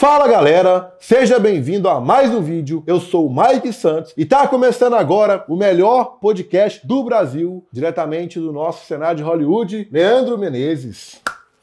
Fala galera, seja bem-vindo a mais um vídeo. Eu sou o Mike Santos e está começando agora o melhor podcast do Brasil, diretamente do nosso cenário de Hollywood, Leandro Menezes.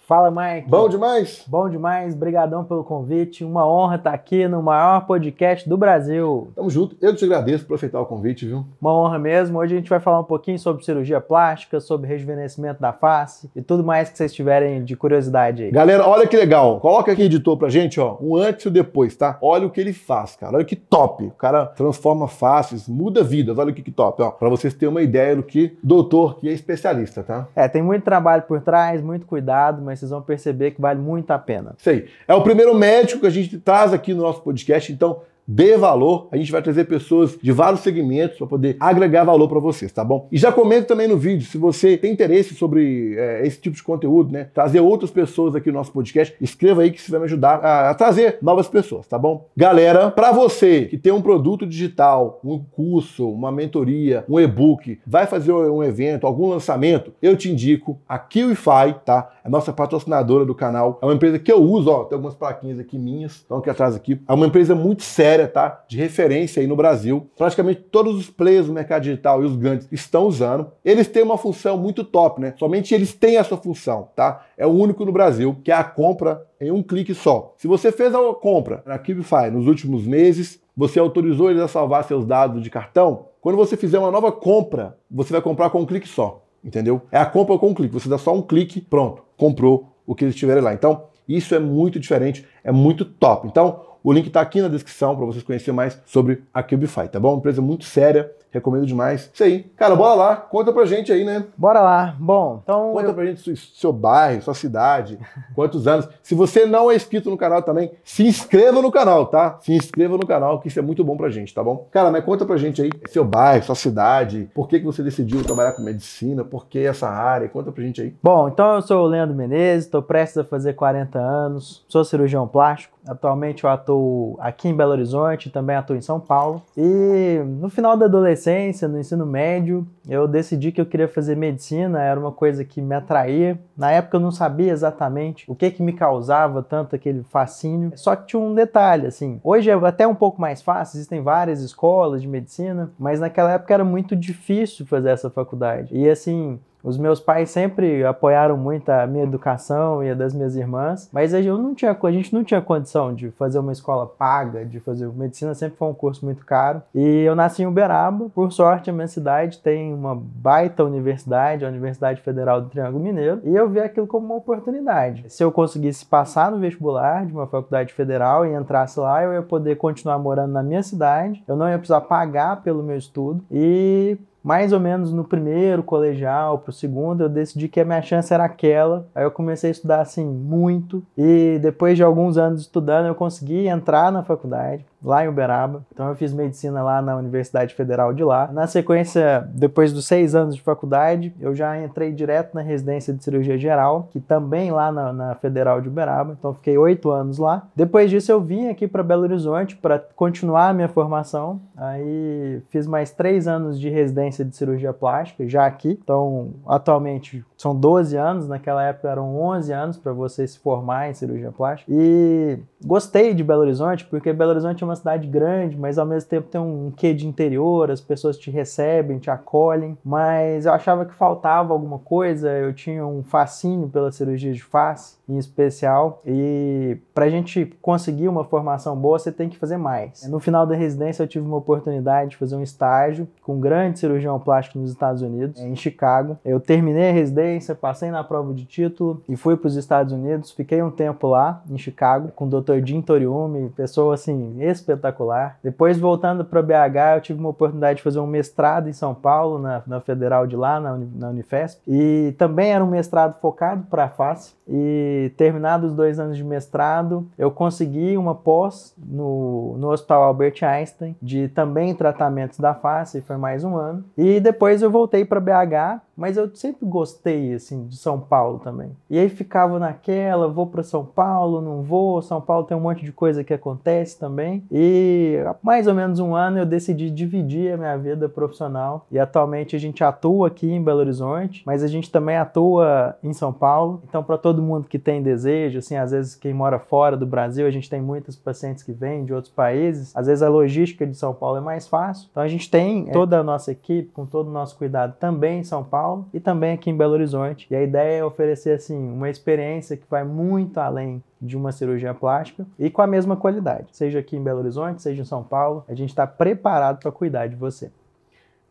Fala, Mike. Bom demais? Bom demais, obrigadão pelo convite. Uma honra estar tá aqui no maior podcast do Brasil. Tamo junto. Eu te agradeço por aceitar o convite, viu? Uma honra mesmo. Hoje a gente vai falar um pouquinho sobre cirurgia plástica, sobre rejuvenescimento da face e tudo mais que vocês tiverem de curiosidade aí. Galera, olha que legal. Coloca aqui, editor, pra gente, ó, um antes e depois, tá? Olha o que ele faz, cara. Olha que top. O cara transforma faces, muda vidas. Olha que, que top, ó. Pra vocês terem uma ideia do que doutor que é especialista, tá? É, tem muito trabalho por trás, muito cuidado, mas vocês vão perceber que vale muito a pena. Sei. É o primeiro médico que a gente traz aqui no nosso podcast, então dê valor. A gente vai trazer pessoas de vários segmentos para poder agregar valor para vocês, tá bom? E já comenta também no vídeo se você tem interesse sobre é, esse tipo de conteúdo, né? Trazer outras pessoas aqui no nosso podcast. Escreva aí que isso vai me ajudar a, a trazer novas pessoas, tá bom? Galera, para você que tem um produto digital, um curso, uma mentoria, um e-book, vai fazer um evento, algum lançamento, eu te indico a QIFI, tá? É a nossa patrocinadora do canal. É uma empresa que eu uso, ó, tem algumas plaquinhas aqui minhas, estão aqui atrás aqui. É uma empresa muito séria tá? De referência aí no Brasil. Praticamente todos os players do mercado digital e os grandes estão usando. Eles têm uma função muito top, né? Somente eles têm essa função, tá? É o único no Brasil, que é a compra em um clique só. Se você fez a compra na Kibify nos últimos meses, você autorizou eles a salvar seus dados de cartão, quando você fizer uma nova compra, você vai comprar com um clique só, entendeu? É a compra com um clique, você dá só um clique, pronto, comprou o que eles tiverem lá. Então, isso é muito diferente, é muito top. Então, o link está aqui na descrição para vocês conhecerem mais sobre a Cubify, tá bom? Uma empresa muito séria, recomendo demais. Isso aí. Cara, bora lá, conta pra gente aí, né? Bora lá. Bom, então. Conta eu... pra gente seu, seu bairro, sua cidade, quantos anos. Se você não é inscrito no canal também, se inscreva no canal, tá? Se inscreva no canal, que isso é muito bom pra gente, tá bom? Cara, mas conta pra gente aí seu bairro, sua cidade, por que, que você decidiu trabalhar com medicina, por que essa área, conta pra gente aí. Bom, então eu sou o Leandro Menezes, estou prestes a fazer 40 anos, sou cirurgião plástico. Atualmente eu atuo aqui em Belo Horizonte, também atuo em São Paulo. E no final da adolescência, no ensino médio, eu decidi que eu queria fazer medicina, era uma coisa que me atraía. Na época eu não sabia exatamente o que que me causava tanto aquele fascínio. Só que tinha um detalhe, assim, hoje é até um pouco mais fácil, existem várias escolas de medicina, mas naquela época era muito difícil fazer essa faculdade. E assim, os meus pais sempre apoiaram muito a minha educação e a das minhas irmãs, mas eu não tinha, a gente não tinha condição de fazer uma escola paga, de fazer medicina, sempre foi um curso muito caro. E eu nasci em Uberaba, por sorte a minha cidade tem uma baita universidade, a Universidade Federal do Triângulo Mineiro, e eu vi aquilo como uma oportunidade. Se eu conseguisse passar no vestibular de uma faculdade federal e entrasse lá, eu ia poder continuar morando na minha cidade, eu não ia precisar pagar pelo meu estudo e mais ou menos no primeiro colegial, pro segundo, eu decidi que a minha chance era aquela. Aí eu comecei a estudar assim muito e depois de alguns anos estudando, eu consegui entrar na faculdade lá em Uberaba. Então eu fiz medicina lá na Universidade Federal de lá. Na sequência, depois dos seis anos de faculdade, eu já entrei direto na residência de cirurgia geral, que também lá na, na Federal de Uberaba. Então fiquei oito anos lá. Depois disso eu vim aqui para Belo Horizonte para continuar a minha formação. Aí fiz mais três anos de residência de cirurgia plástica já aqui. Então atualmente são 12 anos, naquela época eram 11 anos para você se formar em cirurgia plástica. E gostei de Belo Horizonte, porque Belo Horizonte é uma cidade grande, mas ao mesmo tempo tem um quê de interior, as pessoas te recebem, te acolhem. Mas eu achava que faltava alguma coisa, eu tinha um fascínio pela cirurgia de face, em especial. E para a gente conseguir uma formação boa, você tem que fazer mais. No final da residência, eu tive uma oportunidade de fazer um estágio com um grande cirurgião plástico nos Estados Unidos, em Chicago. Eu terminei a residência inadimplência, passei na prova de título e fui para os Estados Unidos. Fiquei um tempo lá, em Chicago, com o Dr. Jim Toriumi, pessoa assim espetacular. Depois, voltando para BH, eu tive uma oportunidade de fazer um mestrado em São Paulo, na, na Federal de lá, na, na Unifesp. E também era um mestrado focado para a face. E terminados os dois anos de mestrado, eu consegui uma pós no, no Hospital Albert Einstein, de também tratamentos da face, foi mais um ano. E depois eu voltei para BH mas eu sempre gostei, assim, de São Paulo também. E aí ficava naquela, vou para São Paulo, não vou. São Paulo tem um monte de coisa que acontece também. E há mais ou menos um ano eu decidi dividir a minha vida profissional. E atualmente a gente atua aqui em Belo Horizonte, mas a gente também atua em São Paulo. Então, para todo mundo que tem desejo, assim, às vezes quem mora fora do Brasil, a gente tem muitos pacientes que vêm de outros países. Às vezes a logística de São Paulo é mais fácil. Então, a gente tem é, toda a nossa equipe, com todo o nosso cuidado também em São Paulo Paulo e também aqui em Belo Horizonte. E a ideia é oferecer assim uma experiência que vai muito além de uma cirurgia plástica e com a mesma qualidade, seja aqui em Belo Horizonte, seja em São Paulo. A gente está preparado para cuidar de você.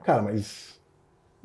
Cara, mas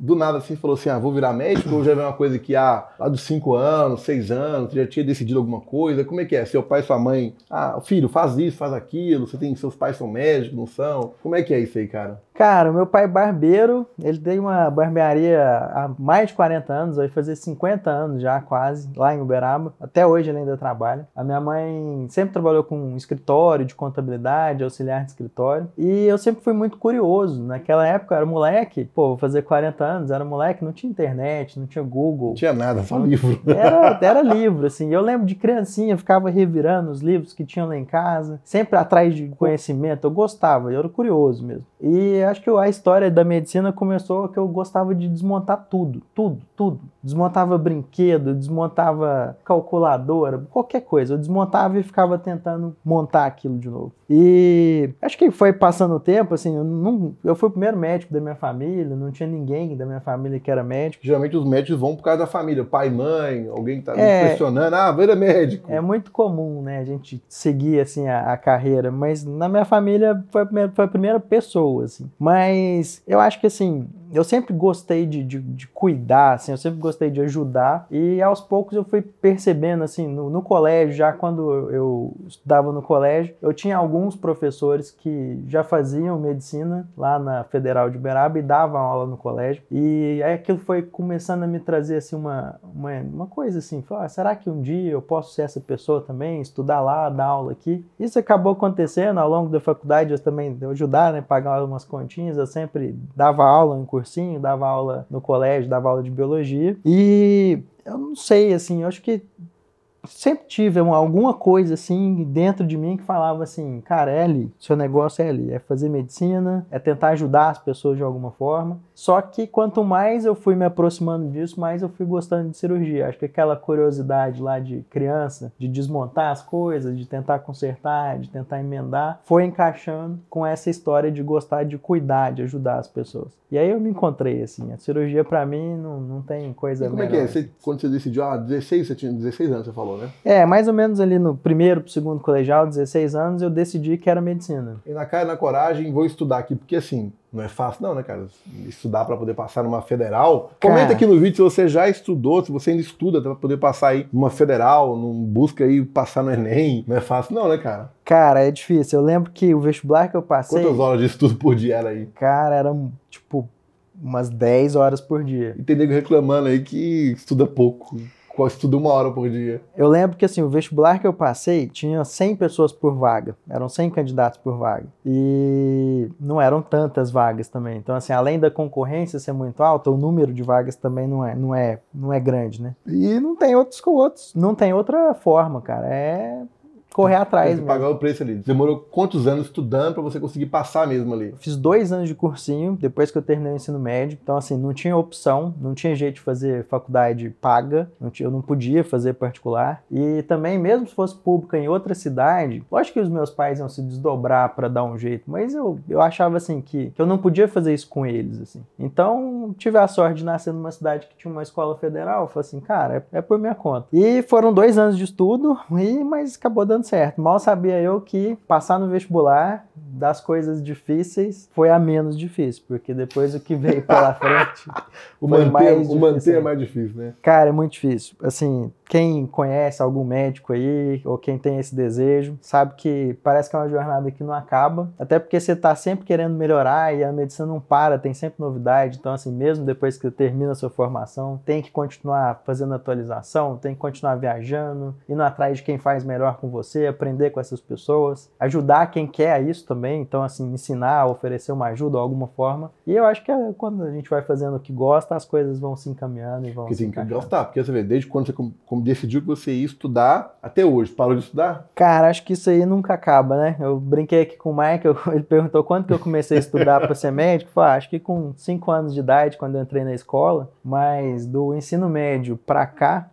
do nada assim falou assim: ah, vou virar médico? Ou já veio uma coisa que há ah, lá dos 5 anos, 6 anos, já tinha decidido alguma coisa? Como é que é? Seu pai e sua mãe, ah, filho, faz isso, faz aquilo, você tem, seus pais são médicos, não são? Como é que é isso aí, cara? Cara, meu pai é barbeiro, ele tem uma barbearia há mais de 40 anos, vai fazer 50 anos já quase, lá em Uberaba. Até hoje ele ainda trabalha. A minha mãe sempre trabalhou com um escritório de contabilidade, auxiliar de escritório. E eu sempre fui muito curioso. Naquela época eu era moleque, pô, vou fazer 40 anos anos, era moleque, não tinha internet, não tinha Google. Não tinha nada, só então, livro. Era, era livro, assim. Eu lembro de criancinha, ficava revirando os livros que tinham lá em casa, sempre atrás de conhecimento. Eu gostava, eu era curioso mesmo. E acho que a história da medicina começou que eu gostava de desmontar tudo, tudo, tudo desmontava brinquedo, desmontava calculadora, qualquer coisa. Eu desmontava e ficava tentando montar aquilo de novo. E acho que foi passando o tempo, assim, eu, não, eu fui o primeiro médico da minha família, não tinha ninguém da minha família que era médico. Geralmente os médicos vão por causa da família, pai, mãe, alguém que tá é, pressionando, ah, vira médico. É muito comum, né, a gente seguir, assim, a, a carreira, mas na minha família foi a primeira, foi a primeira pessoa, assim. Mas eu acho que, assim, eu sempre gostei de, de, de, cuidar, assim, eu sempre gostei de ajudar. E aos poucos eu fui percebendo, assim, no, no colégio, já quando eu estudava no colégio, eu tinha alguns professores que já faziam medicina lá na Federal de Uberaba e davam aula no colégio. E aí aquilo foi começando a me trazer, assim, uma, uma, uma coisa, assim, falar, ah, será que um dia eu posso ser essa pessoa também, estudar lá, dar aula aqui? Isso acabou acontecendo ao longo da faculdade, eu também ajudar, né, pagar algumas continhas, eu sempre dava aula em curso cursinho, dava aula no colégio, dava aula de biologia. E eu não sei, assim, eu acho que sempre tive alguma coisa assim dentro de mim que falava assim, cara, é ali, seu negócio é ali, é fazer medicina, é tentar ajudar as pessoas de alguma forma. Só que quanto mais eu fui me aproximando disso, mais eu fui gostando de cirurgia. Acho que aquela curiosidade lá de criança, de desmontar as coisas, de tentar consertar, de tentar emendar, foi encaixando com essa história de gostar de cuidar, de ajudar as pessoas. E aí eu me encontrei, assim. A cirurgia para mim não, não tem coisa melhor. como é que é? Você, quando você decidiu, ah, 16, você tinha 16 anos, você falou, né? É, mais ou menos ali no primeiro pro segundo colegial, 16 anos, eu decidi que era medicina. E na cara e na coragem, vou estudar aqui, porque assim, não é fácil, não, né, cara? Estudar para poder passar numa federal. Cara. Comenta aqui no vídeo se você já estudou, se você ainda estuda para poder passar aí numa federal, não busca aí passar no Enem. Não é fácil, não, né, cara? Cara, é difícil. Eu lembro que o vestibular que eu passei. Quantas horas de estudo por dia era aí? Cara, era tipo umas 10 horas por dia. E tem nego reclamando aí que estuda pouco. Quase tudo uma hora por dia. Eu lembro que assim, o vestibular que eu passei tinha 100 pessoas por vaga, eram 100 candidatos por vaga. E não eram tantas vagas também. Então, assim, além da concorrência ser muito alta, o número de vagas também não é, não é, não é grande, né? E não tem outros com outros. Não tem outra forma, cara. É correr atrás. Tem pagar o preço ali. Demorou quantos anos estudando para você conseguir passar mesmo ali? Fiz dois anos de cursinho depois que eu terminei o ensino médio. Então, assim, não tinha opção, não tinha jeito de fazer faculdade paga, não tinha, eu não podia fazer particular. E também, mesmo se fosse pública em outra cidade, lógico que os meus pais iam se desdobrar para dar um jeito, mas eu, eu achava, assim, que, que eu não podia fazer isso com eles, assim. Então, tive a sorte de nascer numa cidade que tinha uma escola federal. Eu falei assim, cara, é, é por minha conta. E foram dois anos de estudo, e, mas acabou dando dando certo. Mal sabia eu que passar no vestibular das coisas difíceis foi a menos difícil, porque depois o que veio pela frente. o, manter, mais o manter é mais difícil, né? Cara, é muito difícil. Assim, quem conhece algum médico aí, ou quem tem esse desejo, sabe que parece que é uma jornada que não acaba, até porque você tá sempre querendo melhorar e a medicina não para, tem sempre novidade. Então, assim, mesmo depois que termina a sua formação, tem que continuar fazendo atualização, tem que continuar viajando, indo atrás de quem faz melhor com você, aprender com essas pessoas, ajudar quem quer isso também também, então assim, ensinar, oferecer uma ajuda de alguma forma. E eu acho que é quando a gente vai fazendo o que gosta, as coisas vão se encaminhando e vão porque se tem que gostar, porque você vê, desde quando você como, decidiu que você ia estudar até hoje, parou de estudar? Cara, acho que isso aí nunca acaba, né? Eu brinquei aqui com o Mike, ele perguntou quanto que eu comecei a estudar para ser médico, eu falei, ah, acho que com 5 anos de idade, quando eu entrei na escola, mas do ensino médio para cá,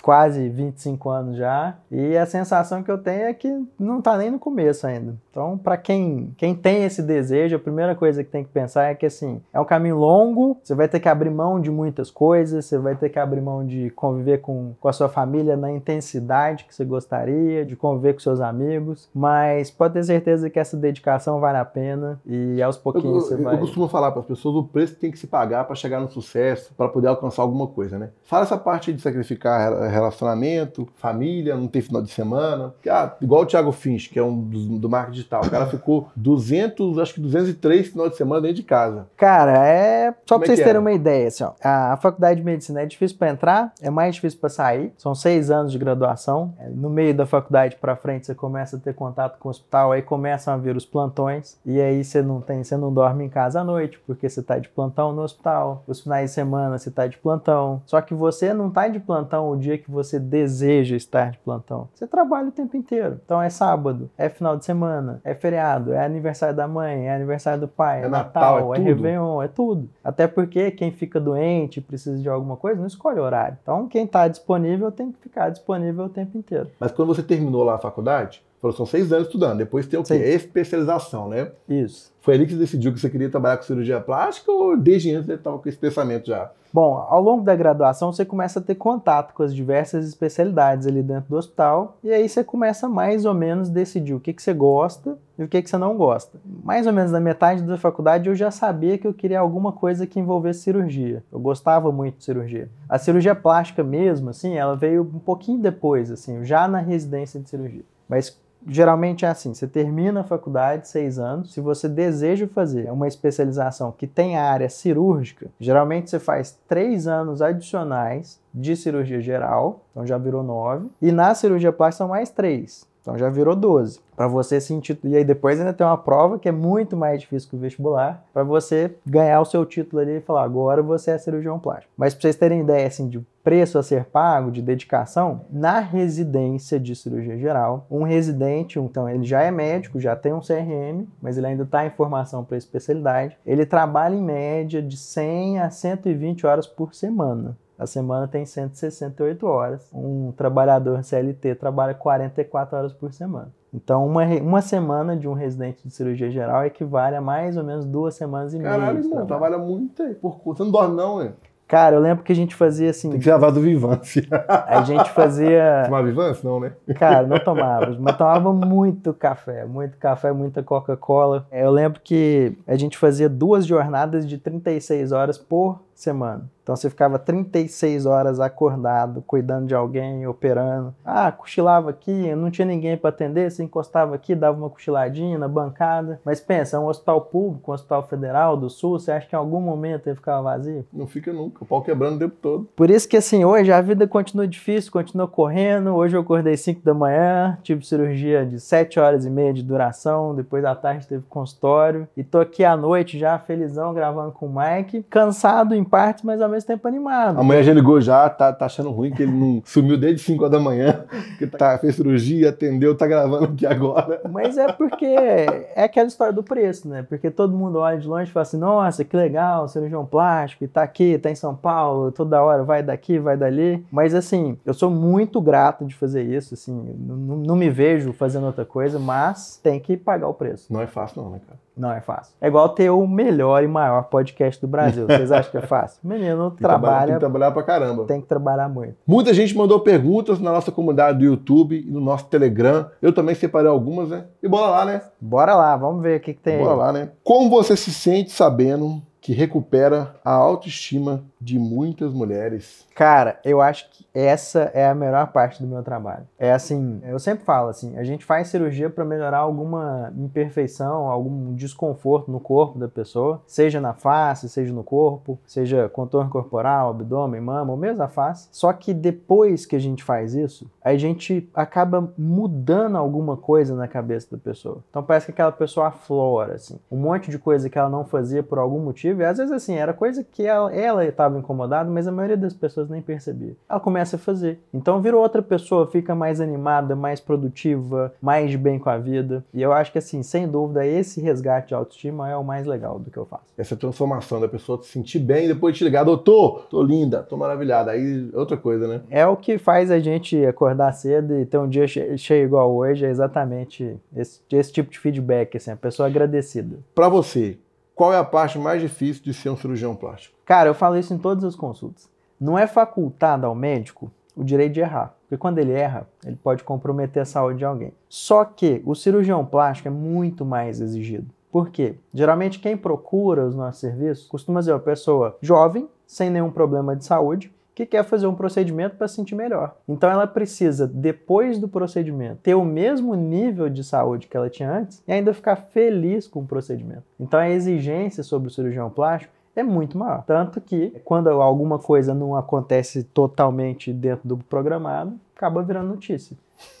quase 25 anos já, e a sensação que eu tenho é que não está nem no começo ainda. Então, para quem, quem tem esse desejo, a primeira coisa que tem que pensar é que assim, é um caminho longo, você vai ter que abrir mão de muitas coisas, você vai ter que abrir mão de conviver com, com a sua família na intensidade que você gostaria, de conviver com seus amigos, mas pode ter certeza que essa dedicação vale a pena e aos pouquinhos eu, eu, você vai. Eu costumo falar para as pessoas o preço que tem que se pagar para chegar no sucesso, para poder alcançar alguma coisa, né? Fala essa parte de sacrificar relacionamento, família, não tem final de semana. Ah, igual o Thiago Finch, que é um do, do marketing digital. O cara ficou 200, acho que 203 final de semana dentro de casa. Cara, é. Só Como pra é vocês é terem uma ideia, assim, ó. A, faculdade de medicina é difícil para entrar, é mais difícil para sair. São seis anos de graduação. É, no meio da faculdade para frente, você começa a ter contato com o hospital, aí começam a vir os plantões. E aí você não tem, você não dorme em casa à noite, porque você tá de plantão no hospital. Os finais de semana você tá de plantão. Só que você não tá de plantão o dia que você deseja estar de plantão. Você trabalha o tempo inteiro. Então é sábado, é final de semana, é feriado, é aniversário da mãe, é aniversário do pai, é, é Natal, Natal, é, é Réveillon, é tudo. Até porque quem fica doente, precisa de alguma coisa, não escolhe horário. Então quem está disponível tem que ficar disponível o tempo inteiro. Mas quando você terminou lá a faculdade, Falou, são seis anos estudando, depois tem o quê? Sim. Especialização, né? Isso. Foi ali que você decidiu que você queria trabalhar com cirurgia plástica ou desde antes você estava com esse pensamento já? Bom, ao longo da graduação você começa a ter contato com as diversas especialidades ali dentro do hospital e aí você começa mais ou menos decidir o que, que você gosta e o que, que você não gosta. Mais ou menos na metade da faculdade eu já sabia que eu queria alguma coisa que envolvesse cirurgia. Eu gostava muito de cirurgia. A cirurgia plástica mesmo, assim, ela veio um pouquinho depois, assim, já na residência de cirurgia. Mas geralmente é assim: você termina a faculdade, seis anos. Se você deseja fazer uma especialização que tem a área cirúrgica, geralmente você faz três anos adicionais de cirurgia geral, então já virou nove, e na cirurgia plástica são mais três. Então já virou 12. Para você se intitular. E aí depois ainda tem uma prova que é muito mais difícil que o vestibular, para você ganhar o seu título ali e falar, agora você é cirurgião plástico. Mas para vocês terem ideia assim, de preço a ser pago, de dedicação, na residência de cirurgia geral, um residente, então ele já é médico, já tem um CRM, mas ele ainda está em formação para especialidade, ele trabalha em média de 100 a 120 horas por semana. A semana tem 168 horas. Um trabalhador CLT trabalha 44 horas por semana. Então, uma, uma semana de um residente de cirurgia geral equivale a mais ou menos duas semanas e meia. Caralho, irmão, trabalha muito aí. Por curto. Você não dorme, não, hein? Cara, eu lembro que a gente fazia assim. Tem que gravar do Vivance. A gente fazia. Tomava Vivance? Não, né? Cara, não tomava, mas tomava muito café. Muito café, muita Coca-Cola. É, eu lembro que a gente fazia duas jornadas de 36 horas por semana. Então você ficava 36 horas acordado, cuidando de alguém, operando. Ah, cochilava aqui, não tinha ninguém para atender, você encostava aqui, dava uma cochiladinha na bancada. Mas pensa, é um hospital público, um hospital federal do Sul, você acha que em algum momento ele ficava vazio? Não fica nunca, o pau quebrando o tempo todo. Por isso que assim, hoje a vida continua difícil, continua correndo. Hoje eu acordei 5 da manhã, tive cirurgia de 7 horas e meia de duração, depois da tarde teve consultório e tô aqui à noite já felizão gravando com o Mike, cansado em partes, mas ao mesmo tempo animado. Amanhã já ligou já, tá, tá achando ruim que ele não sumiu desde 5 horas da manhã, que tá, fez cirurgia, atendeu, tá gravando aqui agora. Mas é porque é aquela história do preço, né? Porque todo mundo olha de longe e fala assim, nossa, que legal, cirurgião plástico, e tá aqui, tá em São Paulo, toda hora vai daqui, vai dali. Mas assim, eu sou muito grato de fazer isso, assim, não, não me vejo fazendo outra coisa, mas tem que pagar o preço. Não é fácil não, né, cara? Não é fácil. É igual ter o melhor e maior podcast do Brasil. Vocês acham que é fácil? Menino tem trabalha. Tem que trabalhar pra caramba. Tem que trabalhar muito. Muita gente mandou perguntas na nossa comunidade do YouTube e no nosso Telegram. Eu também separei algumas, né? E bora lá, né? Bora lá, vamos ver o que, que tem. Bora aí. lá, né? Como você se sente sabendo que recupera a autoestima de muitas mulheres? Cara, eu acho que essa é a melhor parte do meu trabalho. É assim, eu sempre falo assim, a gente faz cirurgia para melhorar alguma imperfeição, algum desconforto no corpo da pessoa, seja na face, seja no corpo, seja contorno corporal, abdômen, mama, ou mesmo a face. Só que depois que a gente faz isso, a gente acaba mudando alguma coisa na cabeça da pessoa. Então parece que aquela pessoa aflora assim, um monte de coisa que ela não fazia por algum motivo, e às vezes assim, era coisa que ela estava incomodada, mas a maioria das pessoas nem percebiam. Ela começa a fazer. Então virou outra pessoa, fica mais animada, mais produtiva, mais bem com a vida. E eu acho que, assim, sem dúvida, esse resgate de autoestima é o mais legal do que eu faço. Essa transformação da pessoa se sentir bem e depois te ligar, doutor, tô linda, tô maravilhada. Aí outra coisa, né? É o que faz a gente acordar cedo e ter um dia cheio igual hoje, é exatamente esse, esse tipo de feedback, assim, a pessoa agradecida. Para você, qual é a parte mais difícil de ser um cirurgião plástico? Cara, eu falo isso em todas as consultas. Não é facultado ao médico o direito de errar, porque quando ele erra, ele pode comprometer a saúde de alguém. Só que o cirurgião plástico é muito mais exigido. Por quê? Geralmente quem procura os nossos serviços costuma ser uma pessoa jovem, sem nenhum problema de saúde, que quer fazer um procedimento para se sentir melhor. Então ela precisa, depois do procedimento, ter o mesmo nível de saúde que ela tinha antes e ainda ficar feliz com o procedimento. Então a exigência sobre o cirurgião plástico é muito maior. Tanto que quando alguma coisa não acontece totalmente dentro do programado, acaba virando notícia.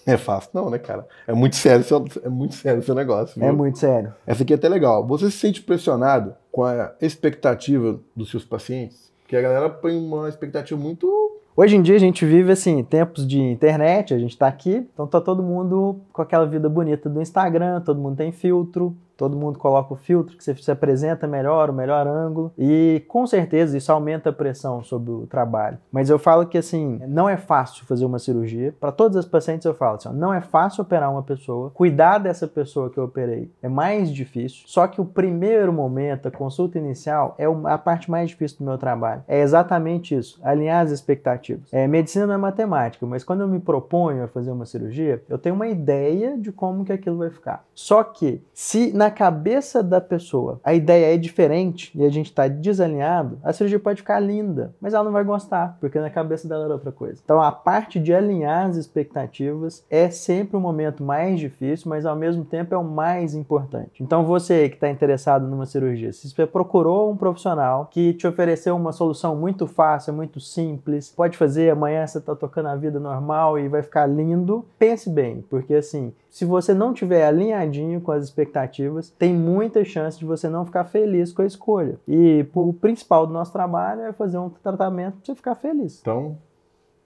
É fácil não, né, cara? É muito sério, seu, é muito sério seu negócio. É viu? É muito sério. Essa aqui é até legal. Você se sente pressionado com a expectativa dos seus pacientes? Porque a galera põe uma expectativa muito Hoje em dia a gente vive assim, tempos de internet, a gente tá aqui, então tá todo mundo com aquela vida bonita do Instagram, todo mundo tem filtro, todo mundo coloca o filtro que você se apresenta melhor, o melhor ângulo, e com certeza isso aumenta a pressão sobre o trabalho. Mas eu falo que assim, não é fácil fazer uma cirurgia. Para todas as pacientes eu falo assim, ó, não é fácil operar uma pessoa, cuidar dessa pessoa que eu operei é mais difícil. Só que o primeiro momento, a consulta inicial, é a parte mais difícil do meu trabalho. É exatamente isso, alinhar as expectativas. É, medicina não é matemática, mas quando eu me proponho a fazer uma cirurgia, eu tenho uma ideia de como que aquilo vai ficar. Só que se na na cabeça da pessoa a ideia é diferente e a gente está desalinhado, a cirurgia pode ficar linda, mas ela não vai gostar, porque na cabeça dela era outra coisa. Então a parte de alinhar as expectativas é sempre o momento mais difícil, mas ao mesmo tempo é o mais importante. Então você que está interessado numa cirurgia, se você procurou um profissional que te ofereceu uma solução muito fácil, muito simples, pode fazer, amanhã você está tocando a vida normal e vai ficar lindo, pense bem, porque assim, se você não tiver alinhadinho com as expectativas, tem muita chance de você não ficar feliz com a escolha. E o principal do nosso trabalho é fazer um tratamento para você ficar feliz. Então,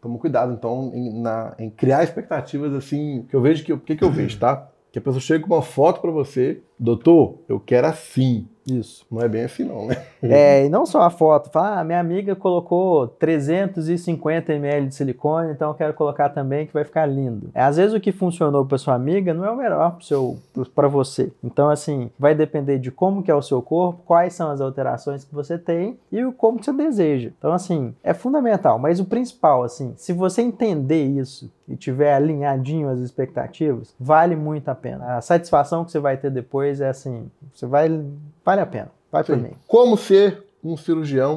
toma cuidado então em, na, em criar expectativas assim, que eu vejo que o que, que eu vejo, tá? Que a pessoa chega com uma foto para você, doutor, eu quero assim. Isso, não é bem assim não, né? É, e não só a foto, fala, ah, minha amiga colocou 350 ml de silicone, então eu quero colocar também que vai ficar lindo. É, às vezes o que funcionou para sua amiga não é o melhor para você. Então, assim, vai depender de como que é o seu corpo, quais são as alterações que você tem e o como que você deseja. Então, assim, é fundamental, mas o principal, assim, se você entender isso e tiver alinhadinho as expectativas, vale muito a pena. A satisfação que você vai ter depois é assim, você vai, vai vale a pena. Vai Sim. por mim. Como ser um cirurgião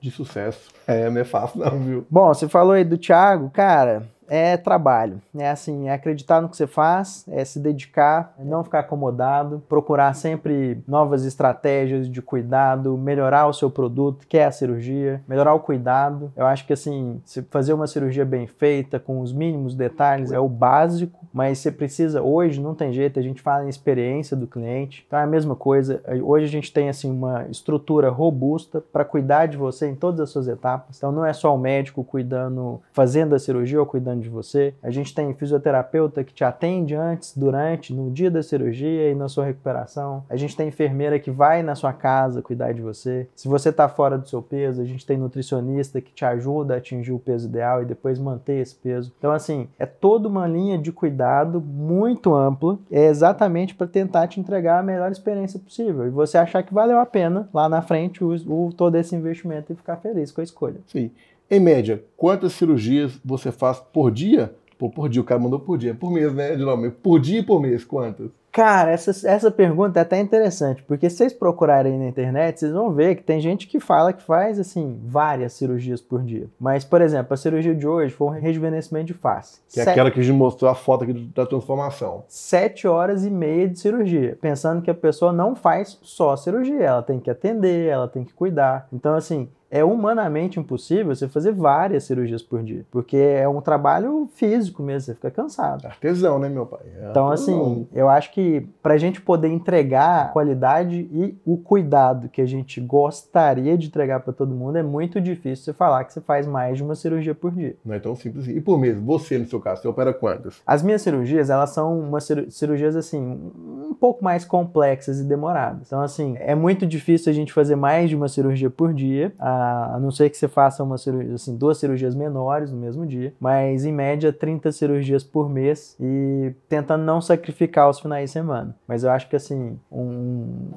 de sucesso? É, não é fácil não, viu? Bom, você falou aí do Thiago, cara é trabalho, é assim, é acreditar no que você faz, é se dedicar, é não ficar acomodado, procurar sempre novas estratégias de cuidado, melhorar o seu produto, que é a cirurgia, melhorar o cuidado. Eu acho que assim, se fazer uma cirurgia bem feita, com os mínimos detalhes, é o básico, mas você precisa hoje, não tem jeito, a gente fala em experiência do cliente. Então é a mesma coisa. Hoje a gente tem assim uma estrutura robusta para cuidar de você em todas as suas etapas. Então não é só o médico cuidando, fazendo a cirurgia ou cuidando de você. A gente tem fisioterapeuta que te atende antes, durante, no dia da cirurgia e na sua recuperação. A gente tem enfermeira que vai na sua casa cuidar de você. Se você está fora do seu peso, a gente tem nutricionista que te ajuda a atingir o peso ideal e depois manter esse peso. Então, assim, é toda uma linha de cuidado muito ampla, é exatamente para tentar te entregar a melhor experiência possível. E você achar que valeu a pena lá na frente o, o todo esse investimento e ficar feliz com a escolha. Sim. Em média, quantas cirurgias você faz por dia? Pô, por dia, o cara mandou por dia. Por mês, né, Edilomir? Por dia e por mês, quantas? Cara, essa, essa pergunta é até interessante, porque se vocês procurarem na internet, vocês vão ver que tem gente que fala que faz, assim, várias cirurgias por dia. Mas, por exemplo, a cirurgia de hoje foi um rejuvenescimento de face. Que é Sete... é aquela que a gente mostrou a foto aqui da transformação. Sete horas e meia de cirurgia. Pensando que a pessoa não faz só cirurgia, ela tem que atender, ela tem que cuidar. Então, assim, é humanamente impossível você fazer várias cirurgias por dia, porque é um trabalho físico mesmo, você fica cansado. É artesão, né, meu pai? É então, assim, eu acho que para a gente poder entregar a qualidade e o cuidado que a gente gostaria de entregar para todo mundo, é muito difícil você falar que você faz mais de uma cirurgia por dia. Não é tão simples. Assim. E por mês, você, no seu caso, você opera quantas? As minhas cirurgias, elas são umas cirurgias, assim, um pouco mais complexas e demoradas. Então, assim, é muito difícil a gente fazer mais de uma cirurgia por dia, a não ser que você faça uma cirurgia, assim, duas cirurgias menores no mesmo dia, mas em média 30 cirurgias por mês e tentando não sacrificar os finais de semana. Mas eu acho que, assim, um,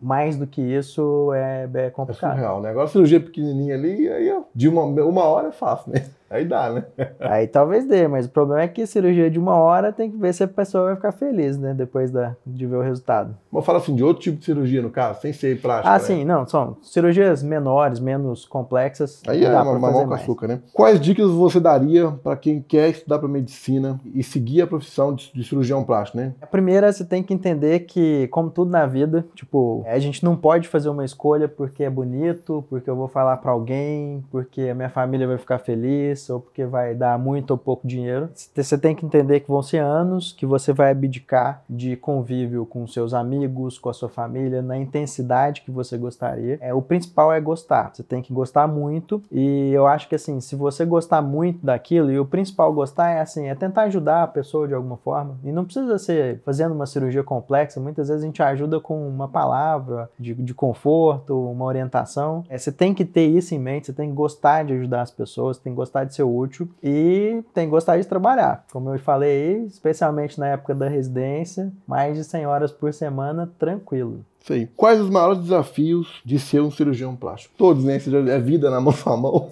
mais do que isso é, é, é complicado. É surreal, né? Agora cirurgia pequenininha ali, aí ó, de uma, uma hora é fácil, né? Aí dá, né? Aí talvez dê, mas o problema é que cirurgia de uma hora tem que ver se a pessoa vai ficar feliz, né? Depois da, de ver o resultado. Mas falar assim, de outro tipo de cirurgia, no caso, sem ser plástica. Ah, né? sim, não. São cirurgias menores, menos complexas. Aí é uma, uma mão com açúcar, né? Quais dicas você daria para quem quer estudar para medicina e seguir a profissão de, de cirurgião plástico, né? A primeira, você tem que entender que, como tudo na vida, tipo, é, a gente não pode fazer uma escolha porque é bonito, porque eu vou falar para alguém, porque a minha família vai ficar feliz cabeça ou porque vai dar muito ou pouco dinheiro. Você tem que entender que vão ser anos que você vai abdicar de convívio com seus amigos, com a sua família, na intensidade que você gostaria. É, o principal é gostar. Você tem que gostar muito e eu acho que assim, se você gostar muito daquilo e o principal gostar é assim, é tentar ajudar a pessoa de alguma forma e não precisa ser fazendo uma cirurgia complexa. Muitas vezes a gente ajuda com uma palavra de, de conforto, uma orientação. É, você tem que ter isso em mente. Você tem que gostar de ajudar as pessoas, tem que gostar de ser útil e tem que gostar de trabalhar. Como eu falei, especialmente na época da residência, mais de 100 horas por semana, tranquilo. Sei. Quais os maiores desafios de ser um cirurgião plástico? Todos, né? É vida na mão com a mão.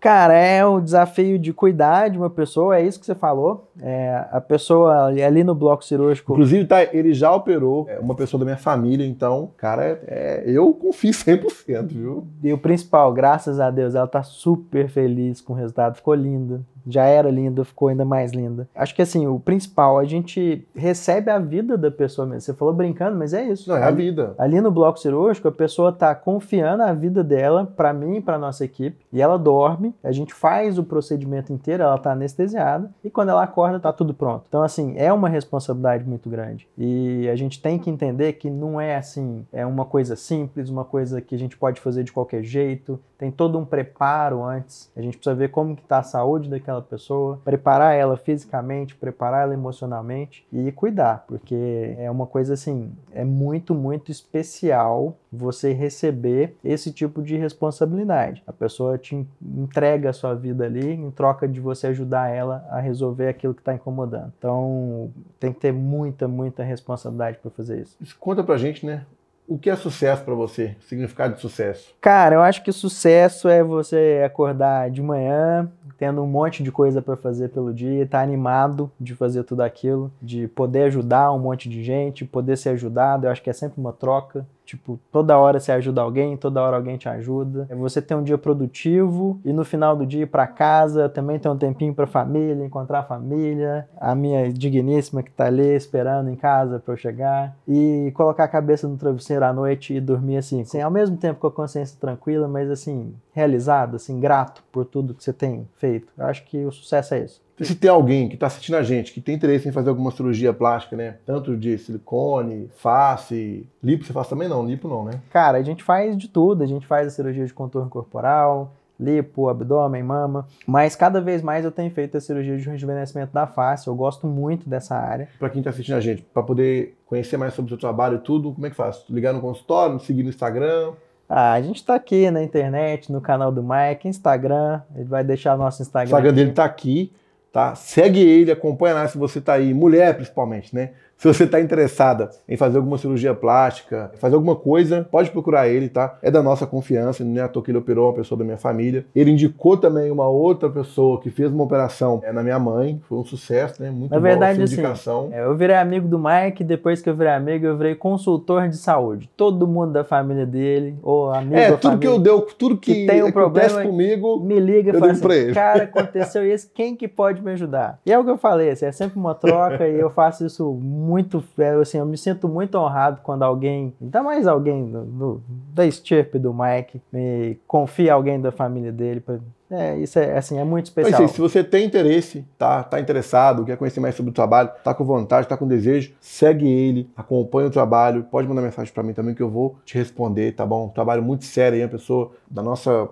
Cara, é o desafio de cuidar de uma pessoa, é isso que você falou é, a pessoa ali, no bloco cirúrgico. Inclusive, tá, ele já operou é, uma pessoa da minha família, então, cara, é, é eu confio 100%, viu? E o principal, graças a Deus, ela tá super feliz com o resultado, ficou linda. Já era linda, ficou ainda mais linda. Acho que assim, o principal, a gente recebe a vida da pessoa mesmo. Você falou brincando, mas é isso. Não, é a vida. Ali no bloco cirúrgico, a pessoa tá confiando a vida dela para mim e pra nossa equipe, e ela dorme, a gente faz o procedimento inteiro, ela tá anestesiada, e quando ela acorda, acorda, tá tudo pronto. Então, assim, é uma responsabilidade muito grande. E a gente tem que entender que não é assim, é uma coisa simples, uma coisa que a gente pode fazer de qualquer jeito, tem todo um preparo antes. A gente precisa ver como que está a saúde daquela pessoa, preparar ela fisicamente, preparar ela emocionalmente e cuidar, porque é uma coisa assim, é muito, muito especial você receber esse tipo de responsabilidade. A pessoa te entrega a sua vida ali em troca de você ajudar ela a resolver aquilo que está incomodando. Então, tem que ter muita, muita responsabilidade para fazer isso. Isso conta pra gente, né? o que é sucesso para você? significado de sucesso? Cara, eu acho que sucesso é você acordar de manhã, tendo um monte de coisa para fazer pelo dia, tá animado de fazer tudo aquilo, de poder ajudar um monte de gente, poder ser ajudado. Eu acho que é sempre uma troca. Tipo, toda hora você ajuda alguém, toda hora alguém te ajuda. É você ter um dia produtivo e no final do dia ir para casa, também ter um tempinho para família, encontrar a família, a minha digníssima que tá ali esperando em casa para eu chegar e colocar a cabeça no travesseiro à noite e dormir assim, assim, ao mesmo tempo com a consciência tranquila, mas assim, realizado, assim, grato por tudo que você tem feito. Eu acho que o sucesso é isso. Se tem alguém que está assistindo a gente, que tem interesse em fazer alguma cirurgia plástica, né? Tanto de silicone, face, lipo você faz também não, lipo não, né? Cara, a gente faz de tudo, a gente faz a cirurgia de contorno corporal, lipo, abdômen, mama. Mas cada vez mais eu tenho feito a cirurgia de rejuvenescimento da face. Eu gosto muito dessa área. Para quem está assistindo a gente, para poder conhecer mais sobre o seu trabalho e tudo, como é que faz? Ligar no consultório, seguir no Instagram? Ah, a gente está aqui na internet, no canal do Mike, Instagram. Ele vai deixar nosso Instagram. O Instagram aqui. dele está aqui, tá? Segue ele, acompanha lá se você está aí, mulher principalmente, né? Se você está interessada em fazer alguma cirurgia plástica, fazer alguma coisa, pode procurar ele, tá? É da nossa confiança, não é à toa que ele operou uma pessoa da minha família. Ele indicou também uma outra pessoa que fez uma operação é, na minha mãe, foi um sucesso, né? Muito na bom, verdade, essa assim, indicação. Assim, eu virei amigo do Mike, depois que eu virei amigo, eu virei consultor de saúde. Todo mundo da família dele, ou amigo É, tudo família, que eu deu, tudo que, que tem um problema comigo, me liga e fala assim, cara, aconteceu isso, quem que pode me ajudar? E é o que eu falei, assim, é sempre uma troca e eu faço isso muito muito, assim, eu me sinto muito honrado quando alguém, ainda mais alguém do, do da estirpe do Mike, me confia alguém da família dele pra, é, isso é, assim, é muito especial. Mas, assim, se você tem interesse, tá, tá interessado, quer conhecer mais sobre o trabalho, tá com vontade, tá com desejo, segue ele, acompanha o trabalho, pode mandar mensagem para mim também que eu vou te responder, tá bom? Um trabalho muito sério aí, uma pessoa da nossa,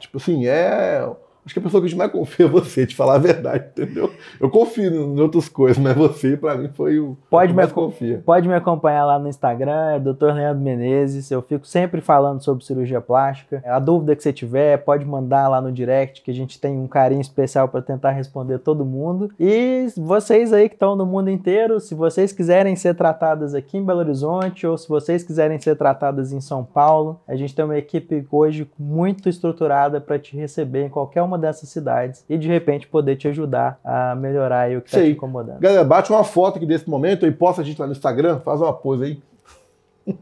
tipo assim, é Acho que a pessoa que mais confia é você, de falar a verdade, entendeu? Eu confio em outras coisas, mas você, para mim, foi o pode que mais confia. Pode me acompanhar lá no Instagram, é Dr. Leandro Menezes. Eu fico sempre falando sobre cirurgia plástica. A dúvida que você tiver, pode mandar lá no direct, que a gente tem um carinho especial para tentar responder todo mundo. E vocês aí que estão no mundo inteiro, se vocês quiserem ser tratadas aqui em Belo Horizonte ou se vocês quiserem ser tratadas em São Paulo, a gente tem uma equipe hoje muito estruturada para te receber em qualquer uma dessas cidades e de repente poder te ajudar a melhorar aí o que está te incomodando. Galera, bate uma foto aqui desse momento e posta a gente lá no Instagram, faz uma pose aí.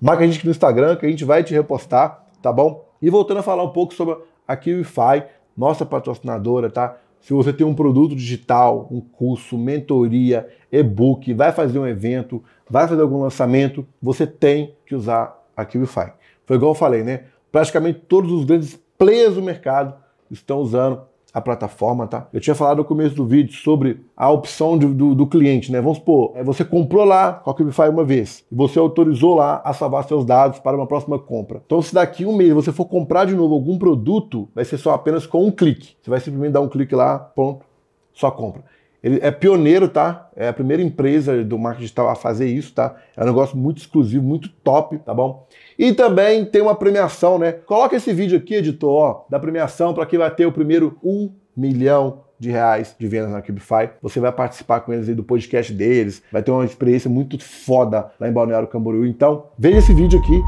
Marca a gente no Instagram que a gente vai te repostar, tá bom? E voltando a falar um pouco sobre a QIFI, nossa patrocinadora, tá? Se você tem um produto digital, um curso, mentoria, e-book, vai fazer um evento, vai fazer algum lançamento, você tem que usar a QIFI. Foi igual eu falei, né? praticamente todos os grandes players do mercado estão usando a plataforma, tá? Eu tinha falado no começo do vídeo sobre a opção de, do, do, cliente, né? Vamos supor, é, você comprou lá que a Cubify uma vez e você autorizou lá a salvar seus dados para uma próxima compra. Então, se daqui um mês você for comprar de novo algum produto, vai ser só apenas com um clique. Você vai simplesmente dar um clique lá, pronto, só compra. Ele é pioneiro, tá? É a primeira empresa do marketing digital a fazer isso, tá? É um negócio muito exclusivo, muito top, tá bom? E também tem uma premiação, né? Coloca esse vídeo aqui, editor, ó, da premiação para quem vai ter o primeiro 1 milhão de reais de vendas na Cubify. Você vai participar com eles aí do podcast deles, vai ter uma experiência muito foda lá em Balneário Camboriú. Então, veja esse vídeo aqui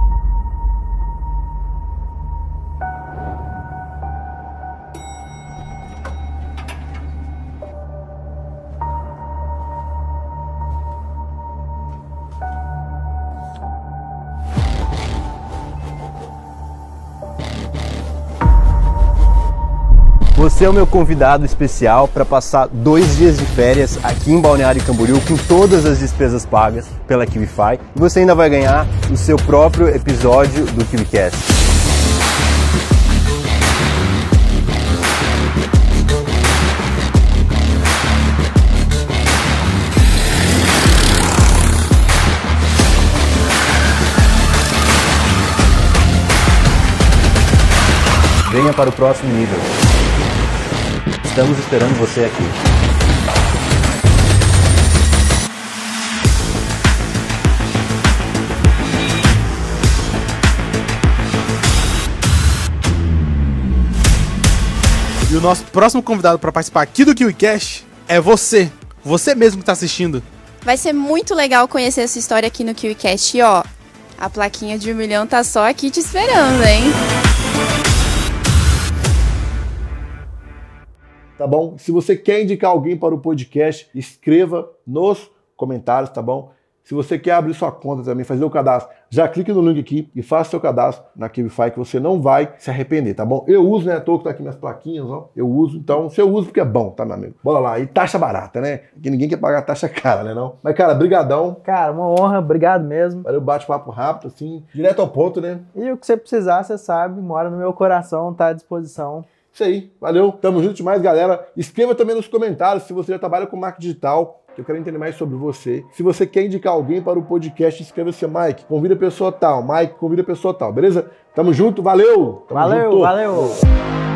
Você é o meu convidado especial para passar dois dias de férias aqui em Balneário Camboriú com todas as despesas pagas pela KiwiFi e você ainda vai ganhar o seu próprio episódio do KiwiCast. venha para o próximo nível. Estamos esperando você aqui. E o nosso próximo convidado para participar aqui do KiwiCast é você. Você mesmo que está assistindo. Vai ser muito legal conhecer essa história aqui no KiwiCast. E ó, a plaquinha de um milhão tá só aqui te esperando, hein? tá bom? Se você quer indicar alguém para o podcast, escreva nos comentários, tá bom? Se você quer abrir sua conta também, fazer o cadastro, já clique no link aqui e faça seu cadastro na Kibify que você não vai se arrepender, tá bom? Eu uso, né? tô toa que tá aqui minhas plaquinhas, ó. Eu uso, então, se eu uso porque é bom, tá, meu amigo? Bora lá. E taxa barata, né? Que ninguém quer pagar taxa cara, né não? Mas, cara, brigadão. Cara, uma honra, obrigado mesmo. Valeu, bate-papo rápido, assim, direto ao ponto, né? E o que você precisar, você sabe, mora no meu coração, tá à disposição. Isso aí, valeu, tamo junto demais, galera. Escreva também nos comentários se você já trabalha com marketing digital, eu quero entender mais sobre você. Se você quer indicar alguém para o podcast, escreva-se, Mike, convida a pessoa tal, Mike, convida a pessoa tal, beleza? Tamo junto, valeu! Tamo valeu, junto. valeu!